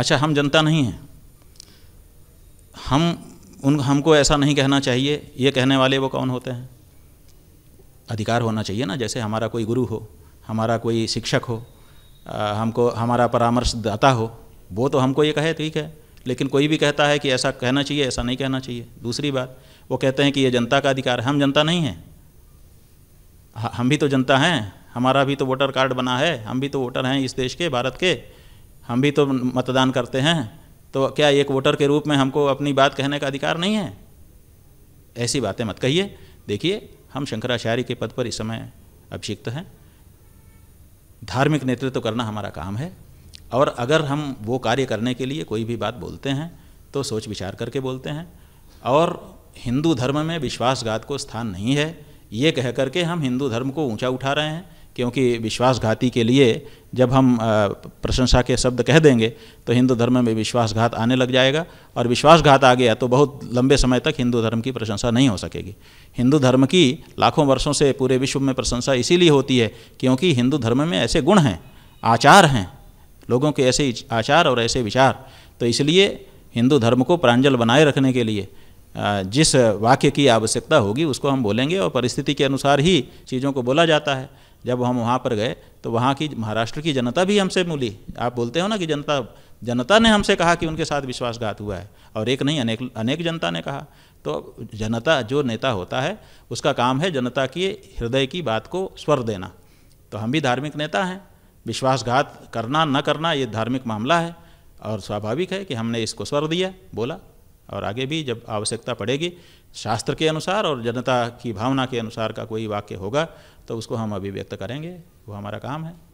अच्छा हम जनता नहीं हैं हम उन हमको ऐसा नहीं कहना चाहिए ये कहने वाले वो कौन होते हैं अधिकार होना चाहिए ना जैसे हमारा कोई गुरु हो हमारा कोई शिक्षक हो आ, हमको हमारा परामर्शदाता हो वो तो हमको ये कहे ठीक है लेकिन कोई भी कहता है कि ऐसा कहना चाहिए ऐसा नहीं कहना चाहिए दूसरी बात वो कहते हैं कि ये जनता का अधिकार है हम जनता नहीं हैं हम भी तो जनता हैं हमारा भी तो वोटर कार्ड बना है हम भी तो वोटर हैं इस देश के भारत के हम भी तो मतदान करते हैं तो क्या एक वोटर के रूप में हमको अपनी बात कहने का अधिकार नहीं है ऐसी बातें मत कहिए देखिए हम शंकराचार्य के पद पर इस समय अभिषिक्त हैं धार्मिक नेतृत्व तो करना हमारा काम है और अगर हम वो कार्य करने के लिए कोई भी बात बोलते हैं तो सोच विचार करके बोलते हैं और हिंदू धर्म में विश्वासघात को स्थान नहीं है ये कह करके हम हिंदू धर्म को ऊंचा उठा रहे हैं क्योंकि विश्वासघाती के लिए जब हम प्रशंसा के शब्द कह देंगे तो हिंदू धर्म में विश्वासघात आने लग जाएगा और विश्वासघात आ गया तो बहुत लंबे समय तक हिंदू धर्म की प्रशंसा नहीं हो सकेगी हिंदू धर्म की लाखों वर्षों से पूरे विश्व में प्रशंसा इसीलिए होती है क्योंकि हिंदू धर्म में ऐसे गुण हैं आचार हैं लोगों के ऐसे आचार और ऐसे विचार तो इसलिए हिंदू धर्म को प्रांजल बनाए रखने के लिए जिस वाक्य की आवश्यकता होगी उसको हम बोलेंगे और परिस्थिति के अनुसार ही चीज़ों को बोला जाता है जब हम वहाँ पर गए तो वहाँ की महाराष्ट्र की जनता भी हमसे मिली आप बोलते हो ना कि जनता जनता ने हमसे कहा कि उनके साथ विश्वासघात हुआ है और एक नहीं अनेक अनेक जनता ने कहा तो जनता जो नेता होता है उसका काम है जनता की हृदय की बात को स्वर देना तो हम भी धार्मिक नेता हैं विश्वासघात करना न करना ये धार्मिक मामला है और स्वाभाविक है कि हमने इसको स्वर दिया बोला और आगे भी जब आवश्यकता पड़ेगी शास्त्र के अनुसार और जनता की भावना के अनुसार का कोई वाक्य होगा तो उसको हम अभिव्यक्त करेंगे वो हमारा काम है